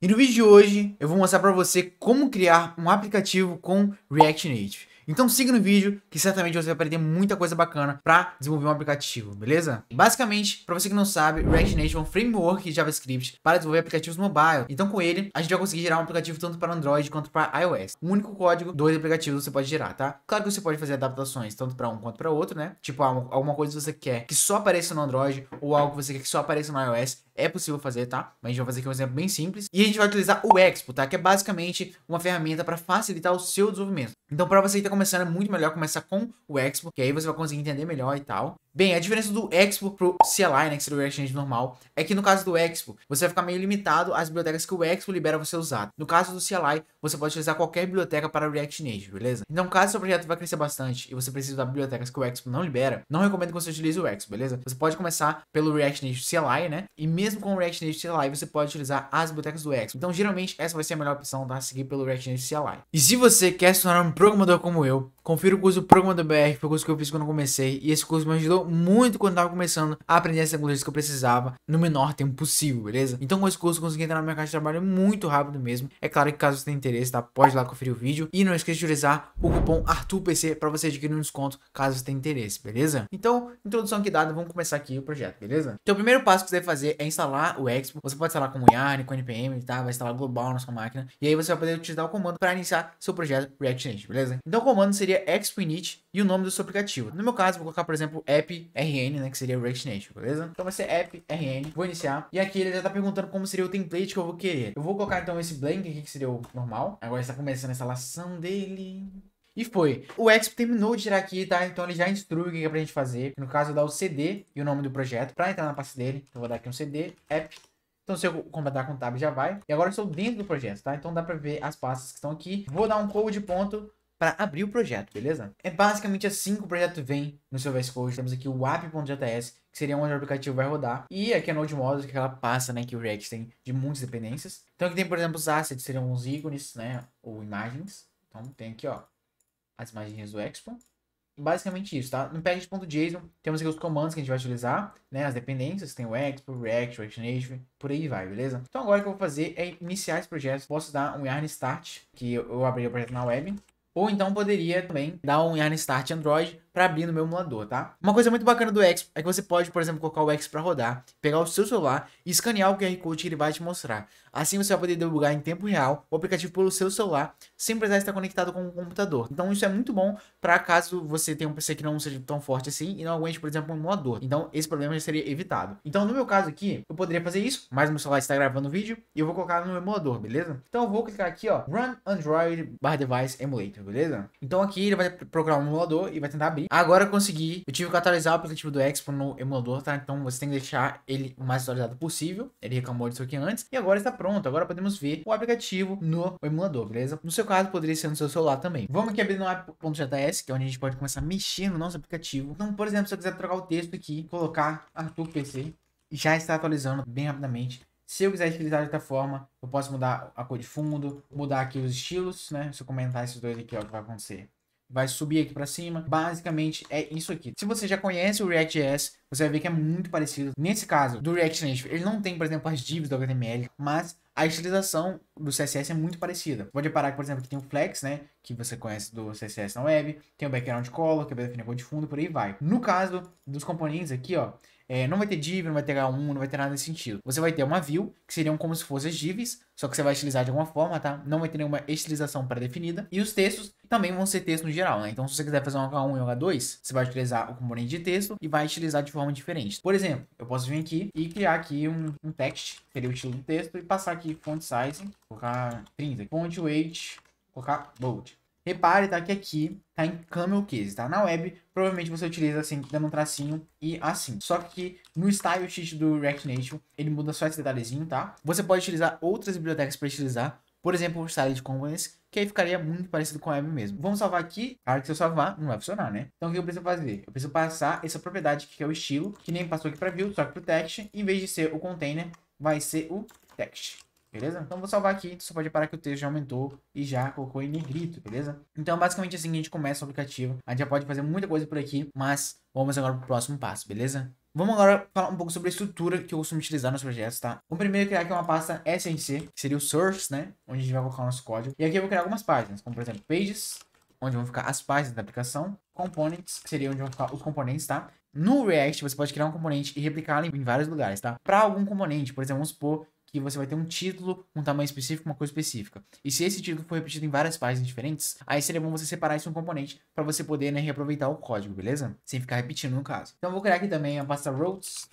E no vídeo de hoje eu vou mostrar para você como criar um aplicativo com React Native. Então siga no vídeo que certamente você vai aprender muita coisa bacana para desenvolver um aplicativo, beleza? Basicamente, para você que não sabe, React Native é um framework de JavaScript para desenvolver aplicativos mobile. Então com ele, a gente vai conseguir gerar um aplicativo tanto para Android quanto para iOS. Um único código, dois aplicativos você pode gerar, tá? Claro que você pode fazer adaptações tanto para um quanto para outro, né? Tipo, alguma coisa que você quer que só apareça no Android ou algo que você quer que só apareça no iOS é possível fazer, tá? Mas a gente vai fazer aqui um exemplo bem simples. E a gente vai utilizar o Expo, tá? Que é basicamente uma ferramenta para facilitar o seu desenvolvimento. Então, para você que está começando, é muito melhor começar com o Expo, que aí você vai conseguir entender melhor e tal. Bem, a diferença do Expo pro CLI, né, que seria o Exchange normal, é que no caso do Expo, você vai ficar meio limitado às bibliotecas que o Expo libera você usar. No caso do CLI, você pode utilizar qualquer biblioteca para React Native, beleza? Então, caso seu projeto vai crescer bastante e você precisa usar bibliotecas que o Expo não libera, não recomendo que você utilize o Expo, beleza? Você pode começar pelo React Native CLI, né? E mesmo com o React Native CLI, você pode utilizar as bibliotecas do Expo. Então, geralmente, essa vai ser a melhor opção, tá? Seguir pelo React Native CLI. E se você quer se tornar um programador como eu, confira o curso Programador BR, foi o curso que eu fiz quando comecei, e esse curso me ajudou muito quando eu tava começando a aprender as tecnologias que eu precisava no menor tempo possível, beleza? Então com esse curso eu consegui entrar no mercado de trabalho muito rápido mesmo. É claro que caso você tenha interesse, tá? Pode lá conferir o vídeo. E não esqueça de utilizar o cupom ArthurPC para você adquirir um desconto caso você tenha interesse, beleza? Então, introdução aqui dada, vamos começar aqui o projeto, beleza? Então o primeiro passo que você deve fazer é instalar o Expo. Você pode instalar com o Yarn, com o NPM, tá? Vai instalar global na sua máquina. E aí você vai poder utilizar o comando para iniciar seu projeto React Native, beleza? Então o comando seria expo init e o nome do seu aplicativo. No meu caso, vou colocar, por exemplo, app RN, né, que seria o React Native, beleza? Então vai ser app RN, vou iniciar. E aqui ele já tá perguntando como seria o template que eu vou querer. Eu vou colocar então esse blank aqui, que seria o normal. Agora está começando a instalação dele. E foi. O Exp terminou de tirar aqui, tá? Então ele já instrui o que é pra gente fazer. No caso, dá o CD e o nome do projeto pra entrar na pasta dele. Então eu vou dar aqui um CD, app. Então se eu completar com o tab já vai. E agora eu estou dentro do projeto, tá? Então dá pra ver as pastas que estão aqui. Vou dar um code ponto para abrir o projeto, beleza? É basicamente assim que o projeto vem no seu VS Code. Temos aqui o app.js, que seria onde o aplicativo vai rodar. E aqui a Node Models, que ela passa, né, que o React tem de muitas dependências. Então aqui tem, por exemplo, os assets, seriam os ícones, né, ou imagens. Então tem aqui, ó, as imagens do Expo. Basicamente isso, tá? No package.json temos aqui os comandos que a gente vai utilizar, né? As dependências, tem o Expo, React, React Native, por aí vai, beleza? Então agora o que eu vou fazer é iniciar esse projeto. Posso dar um yarn start, que eu abri o projeto na web. Ou então poderia também dar um Yarn Start Android para abrir no meu emulador, tá? Uma coisa muito bacana do X é que você pode, por exemplo, colocar o X para rodar, pegar o seu celular e escanear o QR Code que ele vai te mostrar. Assim você vai poder debugar em tempo real o aplicativo pelo seu celular, sem precisar estar conectado com o computador. Então isso é muito bom para caso você tenha um PC que não seja tão forte assim e não aguente, por exemplo, um emulador. Então esse problema já seria evitado. Então no meu caso aqui, eu poderia fazer isso, mas meu celular está gravando o vídeo e eu vou colocar no emulador, beleza? Então eu vou clicar aqui, ó, Run Android/Device Emulator, beleza? Então aqui ele vai procurar um emulador e vai tentar abrir Agora eu consegui. Eu tive que atualizar o aplicativo do Expo no emulador, tá? Então você tem que deixar ele o mais atualizado possível. Ele reclamou disso aqui antes. E agora está pronto. Agora podemos ver o aplicativo no emulador, beleza? No seu caso, poderia ser no seu celular também. Vamos aqui abrir no app.js, que é onde a gente pode começar a mexer no nosso aplicativo. Então, por exemplo, se eu quiser trocar o texto aqui, colocar Arthur PC, já está atualizando bem rapidamente. Se eu quiser utilizar de outra forma, eu posso mudar a cor de fundo, mudar aqui os estilos, né? Se eu comentar esses dois aqui, ó, o que vai acontecer vai subir aqui para cima. Basicamente é isso aqui. Se você já conhece o React.js, você vai ver que é muito parecido. Nesse caso do React Native, ele não tem, por exemplo, as divs do HTML, mas a estilização do CSS é muito parecida. Pode reparar que, por exemplo, que tem o flex, né, que você conhece do CSS na web, tem o background color, que vai definir a cor de fundo, por aí vai. No caso dos componentes aqui, ó, é, não vai ter div, não vai ter H1, não vai ter nada nesse sentido. Você vai ter uma view, que seriam como se fossem as divs, só que você vai estilizar de alguma forma, tá? Não vai ter nenhuma estilização pré-definida. E os textos também vão ser textos no geral, né? Então, se você quiser fazer um H1 e um H2, você vai utilizar o componente de texto e vai estilizar de forma diferente. Por exemplo, eu posso vir aqui e criar aqui um, um text, seria o estilo do texto, e passar aqui font size, colocar 30. Font weight, colocar bold. Repare, tá, que aqui tá em Camel Case, tá? Na web, provavelmente você utiliza assim, dando um tracinho e assim. Só que no Style Sheet do React Native, ele muda só esse detalhezinho, tá? Você pode utilizar outras bibliotecas para utilizar, por exemplo, o Style de Components, que aí ficaria muito parecido com a web mesmo. Vamos salvar aqui. Claro que se eu salvar, não vai funcionar, né? Então, o que eu preciso fazer? Eu preciso passar essa propriedade aqui, que é o estilo, que nem passou aqui para View, só que pro Text. Em vez de ser o Container, vai ser o Text beleza? Então vou salvar aqui, você pode parar que o texto já aumentou e já colocou em negrito, beleza? Então basicamente assim é a gente começa o aplicativo, a gente já pode fazer muita coisa por aqui, mas vamos agora pro próximo passo, beleza? Vamos agora falar um pouco sobre a estrutura que eu costumo utilizar nos projetos, tá? vou primeiro é criar aqui uma pasta SNC, que seria o source, né? Onde a gente vai colocar o nosso código. E aqui eu vou criar algumas páginas, como por exemplo, pages, onde vão ficar as páginas da aplicação. Components, que seria onde vão ficar os componentes, tá? No React, você pode criar um componente e replicá-lo em vários lugares, tá? Para algum componente, por exemplo, vamos supor que você vai ter um título, um tamanho específico, uma coisa específica. E se esse título for repetido em várias páginas diferentes, aí seria bom você separar isso em um componente para você poder né, reaproveitar o código, beleza? Sem ficar repetindo no caso. Então eu vou criar aqui também a pasta routes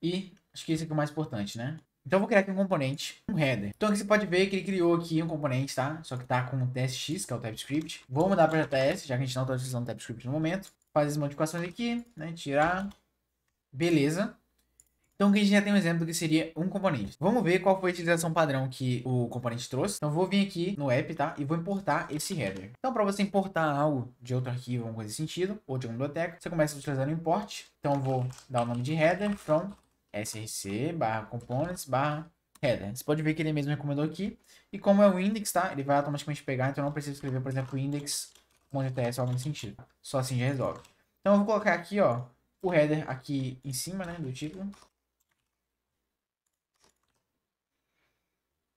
e acho que esse aqui é o mais importante, né? Então eu vou criar aqui um componente, um header. Então aqui você pode ver que ele criou aqui um componente, tá? Só que tá com o TSX, que é o TypeScript. Vou mudar para JS, já que a gente não está utilizando o TypeScript no momento. Faz as modificações aqui, né? Tirar. Beleza. Então aqui a gente já tem um exemplo do que seria um componente. Vamos ver qual foi a utilização padrão que o componente trouxe. Então vou vir aqui no app, tá? E vou importar esse header. Então para você importar algo de outro arquivo, alguma coisa de sentido, ou de uma biblioteca, você começa utilizando o import. Então vou dar o nome de header from src barra components barra header. Você pode ver que ele mesmo recomendou aqui. E como é o index, tá? Ele vai automaticamente pegar, então eu não preciso escrever, por exemplo, index.ts, ou algo nesse sentido. Só assim já resolve. Então eu vou colocar aqui, ó, o header aqui em cima, né, do título.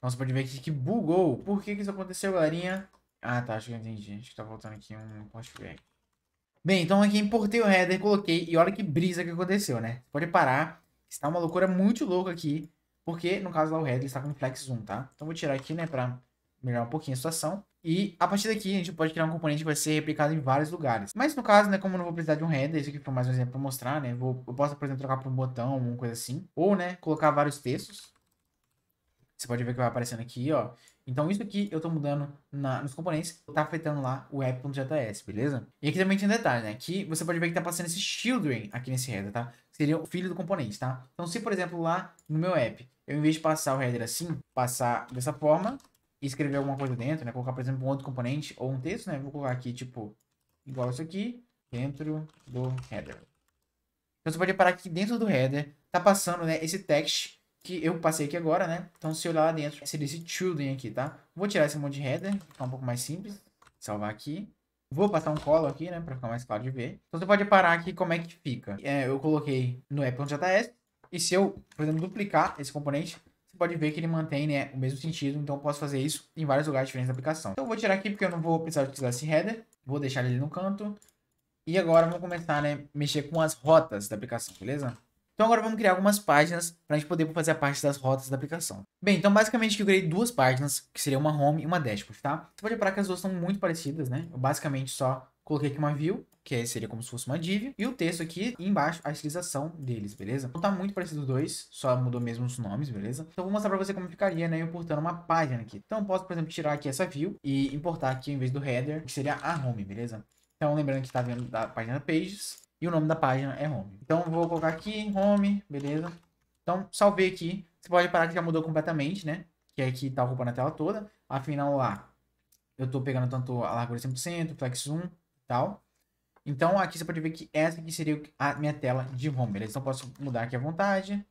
Nossa, pode ver aqui que bugou. Por que, que isso aconteceu, galerinha? Ah, tá. Acho que eu entendi. Acho que tá voltando aqui um flashback. Bem, então aqui importei o header, coloquei. E olha que brisa que aconteceu, né? Você pode parar. Está uma loucura muito louca aqui. Porque, no caso lá, o header está com flex 1, tá? Então vou tirar aqui, né? Pra melhorar um pouquinho a situação. E a partir daqui a gente pode criar um componente que vai ser replicado em vários lugares. Mas no caso, né, como eu não vou precisar de um header, isso aqui foi mais um exemplo para mostrar, né? Vou, eu posso, por exemplo, trocar por um botão, alguma coisa assim. Ou, né, colocar vários textos. Você pode ver que vai aparecendo aqui, ó. Então isso aqui eu tô mudando na, nos componentes, tá afetando lá o app.js, beleza? E aqui também tem um detalhe, né? Aqui você pode ver que tá passando esse children aqui nesse header, tá? Seria o filho do componente, tá? Então se, por exemplo, lá no meu app, eu em vez de passar o header assim, passar dessa forma e escrever alguma coisa dentro, né? Colocar, por exemplo, um outro componente ou um texto, né? Vou colocar aqui, tipo, igual isso aqui, dentro do header. Então você pode reparar que dentro do header tá passando, né, esse text que eu passei aqui agora, né? Então, se eu olhar lá dentro, seria esse children aqui, tá? Vou tirar esse monte de header, ficar tá um pouco mais simples. Salvar aqui. Vou passar um colo aqui, né? Pra ficar mais claro de ver. Então, você pode parar aqui como é que fica. É, eu coloquei no app.js. E se eu, por exemplo, duplicar esse componente, você pode ver que ele mantém né, o mesmo sentido. Então, eu posso fazer isso em vários lugares diferentes da aplicação. Então, eu vou tirar aqui porque eu não vou precisar utilizar esse header. Vou deixar ele no canto. E agora, vou começar, né? Mexer com as rotas da aplicação, beleza? Então agora vamos criar algumas páginas para a gente poder fazer a parte das rotas da aplicação. Bem, então basicamente eu criei duas páginas, que seria uma home e uma dashboard, tá? Você pode reparar que as duas são muito parecidas, né? Eu basicamente só coloquei aqui uma view, que seria como se fosse uma div, e o texto aqui e embaixo a estilização deles, beleza? Então tá muito parecido os dois, só mudou mesmo os nomes, beleza? Então vou mostrar para você como ficaria, né, importando uma página aqui. Então eu posso, por exemplo, tirar aqui essa view e importar aqui em vez do header, que seria a home, beleza? Então, lembrando que está vendo da página Pages, e o nome da página é home. Então vou colocar aqui home, beleza? Então salvei aqui. Você pode parar que já mudou completamente, né? Que aqui é tá ocupando a tela toda. Afinal lá, eu tô pegando tanto a largura 100%, flex 1 e tal. Então aqui você pode ver que essa aqui seria a minha tela de home, beleza? Então posso mudar aqui à vontade.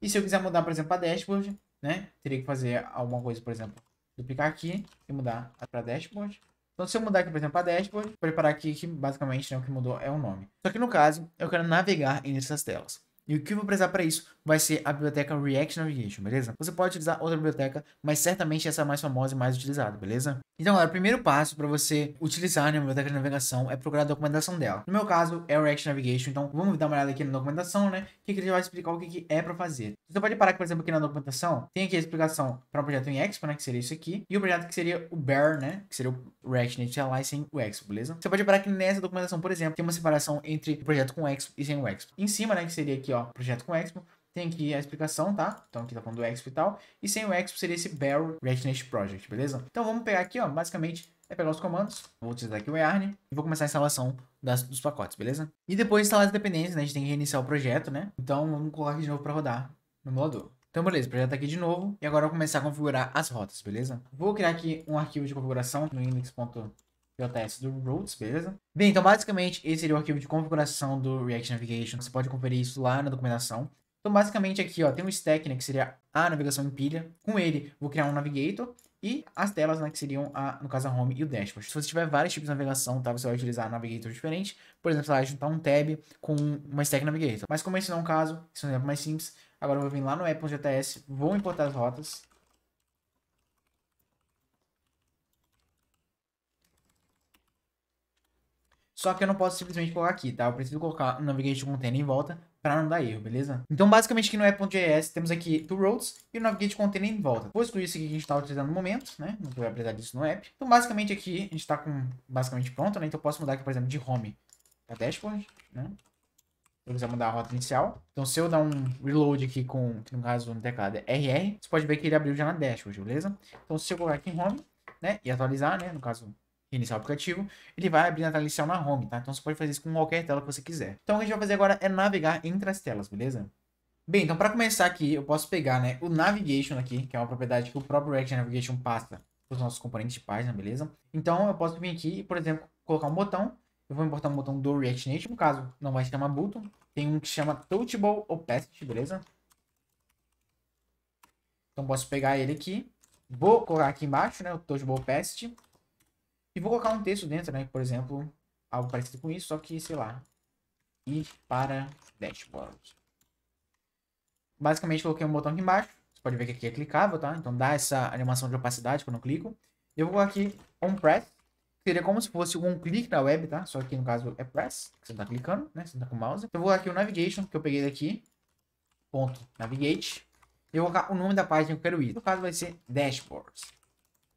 E se eu quiser mudar, por exemplo, a dashboard, né? Teria que fazer alguma coisa, por exemplo, duplicar aqui e mudar para dashboard. Então, se eu mudar aqui, por exemplo, para dashboard, preparar aqui que basicamente né, o que mudou é o nome. Só que no caso, eu quero navegar entre essas telas. E o que eu vou precisar para isso vai ser a biblioteca React Navigation, beleza? Você pode utilizar outra biblioteca, mas certamente essa é a mais famosa e mais utilizada, beleza? Então, galera, o primeiro passo para você utilizar né, a biblioteca de navegação é procurar a documentação dela. No meu caso, é o React Navigation, então vamos dar uma olhada aqui na documentação, né? Que ele vai explicar o que, que é para fazer. Você pode parar, por exemplo, aqui na documentação, tem aqui a explicação para o projeto em Expo, né? Que seria isso aqui, e o projeto que seria o Bear, né? Que seria o React Native Alliance sem o Expo, beleza? Você pode parar que nessa documentação, por exemplo, tem uma separação entre o projeto com o Expo e sem o Expo. Em cima, né? Que seria aqui, ó, ó, projeto com Expo. Tem aqui a explicação, tá? Então aqui tá falando do Expo e tal. E sem o Expo seria esse Barrel RedNet Project, beleza? Então vamos pegar aqui, ó, basicamente é pegar os comandos, vou utilizar aqui o Yarn e vou começar a instalação das, dos pacotes, beleza? E depois de instalar as dependências, né? A gente tem que reiniciar o projeto, né? Então vamos colocar aqui de novo para rodar no emulador. Então beleza, o projeto tá aqui de novo e agora eu vou começar a configurar as rotas, beleza? Vou criar aqui um arquivo de configuração no index.com JS do Roots, beleza? Bem, então basicamente esse seria o arquivo de configuração do React Navigation. Você pode conferir isso lá na documentação. Então basicamente aqui ó, tem um stack, né, que seria a navegação em pilha. Com ele, vou criar um navigator e as telas, né, que seriam, a, no caso, a home e o dashboard. Se você tiver vários tipos de navegação, tá, você vai utilizar navigator diferente. Por exemplo, você vai juntar um tab com uma stack navigator. Mas como esse não é um caso, esse é um exemplo mais simples, agora eu vou vir lá no Apple.js, vou importar as rotas, Só que eu não posso simplesmente colocar aqui, tá? Eu preciso colocar o de Container em volta para não dar erro, beleza? Então, basicamente, aqui no app.js temos aqui do roads e o de container em volta. Vou excluir isso aqui que a gente está utilizando no momento, né? Não vou precisar disso no app. Então, basicamente, aqui a gente está com basicamente pronto, né? Então, eu posso mudar aqui, por exemplo, de home para dashboard, né? Se eu quiser mudar a rota inicial. Então, se eu dar um reload aqui com, que no caso, no teclado é RR, você pode ver que ele abriu já na dashboard, beleza? Então, se eu colocar aqui em home, né? E atualizar, né? No caso, iniciar o aplicativo, ele vai abrir na tela inicial na home, tá? Então você pode fazer isso com qualquer tela que você quiser. Então o que a gente vai fazer agora é navegar entre as telas, beleza? Bem, então para começar aqui, eu posso pegar né, o Navigation aqui, que é uma propriedade que o próprio React Navigation passa para os nossos componentes de página, beleza? Então eu posso vir aqui e, por exemplo, colocar um botão. Eu vou importar um botão do React Native, no caso não vai se chamar button. Tem um que chama Touchable Opacity, beleza? Então posso pegar ele aqui. Vou colocar aqui embaixo, né, o Touchable Opacity. E vou colocar um texto dentro, né? Por exemplo, algo parecido com isso, só que, sei lá, ir para dashboard. Basicamente, coloquei um botão aqui embaixo. Você pode ver que aqui é clicável, tá? Então dá essa animação de opacidade quando eu clico. Eu vou colocar aqui on press, que seria como se fosse um clique na web, tá? Só que no caso é press, que você não tá clicando, né? Você não tá com o mouse. Então, eu vou colocar aqui o navigation, que eu peguei daqui. Ponto navigate. Eu vou colocar o nome da página que eu quero ir. No caso vai ser dashboards.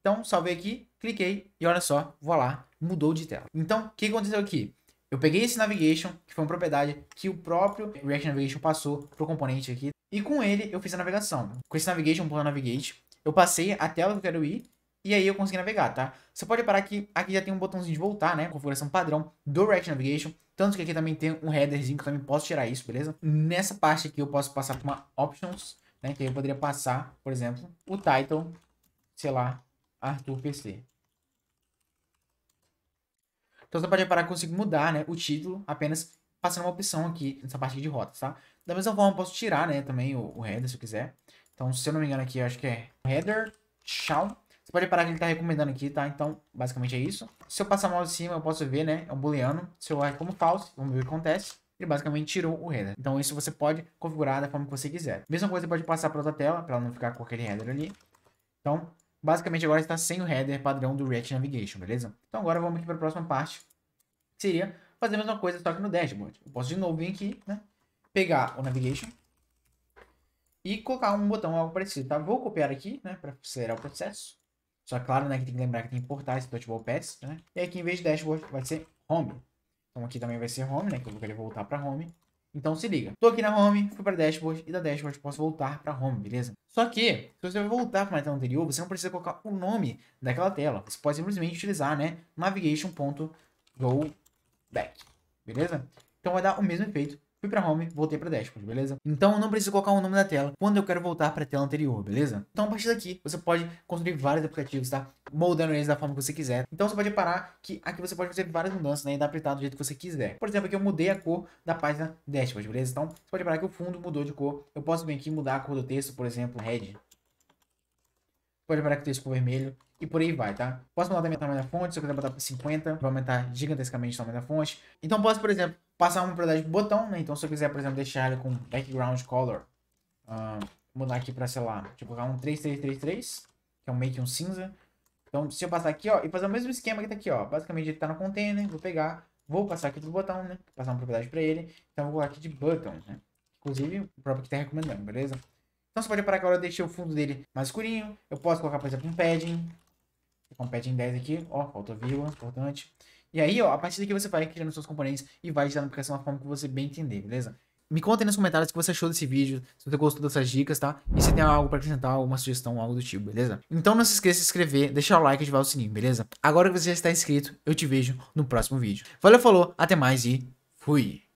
Então, salvei aqui cliquei e olha só, vou lá, mudou de tela. Então, o que aconteceu aqui? Eu peguei esse navigation, que foi uma propriedade que o próprio React Navigation passou pro componente aqui, e com ele eu fiz a navegação. Com esse navigation, por navigate, eu passei a tela que eu quero ir, e aí eu consegui navegar, tá? Você pode reparar que aqui já tem um botãozinho de voltar, né? Configuração padrão do React Navigation. Tanto que aqui também tem um headerzinho que eu também posso tirar isso, beleza? Nessa parte aqui eu posso passar para uma options, né? Que aí eu poderia passar, por exemplo, o title, sei lá, Arthur PC. Então você pode reparar que eu consigo mudar né, o título apenas passando uma opção aqui nessa parte aqui de rotas, tá? Da mesma forma, eu posso tirar né, também o, o header se eu quiser. Então, se eu não me engano aqui, eu acho que é header, tchau. Você pode reparar que ele está recomendando aqui, tá? Então, basicamente é isso. Se eu passar mal de cima, eu posso ver, né? É um booleano. Se eu erro como falso, vamos ver o que acontece. Ele basicamente tirou o header. Então, isso você pode configurar da forma que você quiser. Mesma coisa, você pode passar para outra tela, para ela não ficar com aquele header ali. Então, Basicamente agora está sem o header padrão do React Navigation, beleza? Então agora vamos aqui para a próxima parte, que seria fazer a mesma coisa só que no dashboard. Eu posso de novo vir aqui, né? Pegar o Navigation e colocar um botão algo parecido, tá? Vou copiar aqui, né? Para acelerar o processo. Só claro, né? Que tem que lembrar que tem que importar esse touchable pass, né? E aqui em vez de dashboard vai ser home. Então aqui também vai ser home, né? Que eu vou querer voltar para home. Então se liga. Tô aqui na home, fui para dashboard e da dashboard posso voltar para home, beleza? Só que, se você voltar para a tela anterior, você não precisa colocar o nome daquela tela. Você pode simplesmente utilizar, né, navigation.go back, beleza? Então vai dar o mesmo efeito fui para home, voltei para dashboard, beleza? Então eu não preciso colocar o nome da tela quando eu quero voltar para a tela anterior, beleza? Então a partir daqui você pode construir vários aplicativos, tá? Moldando eles da forma que você quiser. Então você pode parar que aqui você pode fazer várias mudanças, né? E adaptar do jeito que você quiser. Por exemplo, aqui eu mudei a cor da página dashboard, beleza? Então você pode parar que o fundo mudou de cor. Eu posso vir aqui mudar a cor do texto, por exemplo, red. Pode parar que o texto ficou vermelho e por aí vai, tá? Posso mudar também o tamanho da fonte, se eu quiser botar 50, vai aumentar gigantescamente o tamanho da fonte. Então posso, por exemplo, passar uma propriedade pro botão, né? Então, se eu quiser, por exemplo, deixar ele com background color, uh, mudar aqui para sei lá, tipo, colocar um 3333, que é um make um cinza. Então, se eu passar aqui, ó, e fazer o mesmo esquema que tá aqui, ó. Basicamente, ele tá no container, vou pegar, vou passar aqui pro botão, né? passar uma propriedade para ele. Então, vou colocar aqui de button, né? Inclusive, o próprio que tá recomendando, beleza? Então, você pode reparar que agora eu deixei o fundo dele mais escurinho. Eu posso colocar, por exemplo, um padding. Com um padding 10 aqui, ó, falta vírgula, importante. E aí, ó, a partir daqui você vai criando seus componentes e vai gerar a aplicação da forma que você bem entender, beleza? Me conta aí nos comentários o que você achou desse vídeo, se você gostou dessas dicas, tá? E se tem algo para acrescentar, alguma sugestão, algo do tipo, beleza? Então não se esqueça de se inscrever, deixar o like e ativar o sininho, beleza? Agora que você já está inscrito, eu te vejo no próximo vídeo. Valeu, falou, até mais e fui!